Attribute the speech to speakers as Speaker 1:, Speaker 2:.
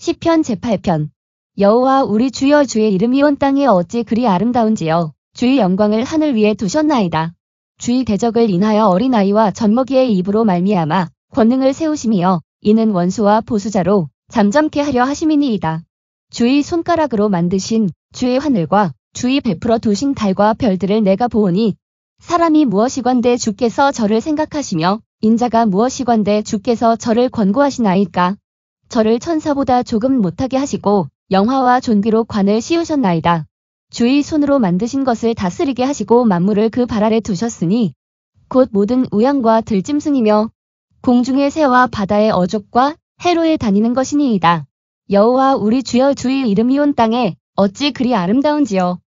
Speaker 1: 시편 제8편 여호와 우리 주여 주의 이름이 온 땅에 어찌 그리 아름다운지요 주의 영광을 하늘 위에 두셨나이다 주의 대적을 인하여 어린아이와 젖먹이의 입으로 말미암아 권능을 세우심이여 이는 원수와 보수자로 잠잠케 하려 하심이니이다 주의 손가락으로 만드신 주의 하늘과 주의 베풀어 두신 달과 별들을 내가 보오니 사람이 무엇이관대 주께서 저를 생각하시며 인자가 무엇이관대 주께서 저를 권고하시나이까 저를 천사보다 조금 못하게 하시고 영화와 존귀로 관을 씌우셨나이다. 주의 손으로 만드신 것을 다스리게 하시고 만물을 그 발 아래 두셨으니 곧 모든 우양과 들짐승이며 공중의 새와 바다의 어족과 해로에 다니는 것이니이다. 여호와 우리 주여 주의 이름이 온 땅에 어찌 그리 아름다운지요.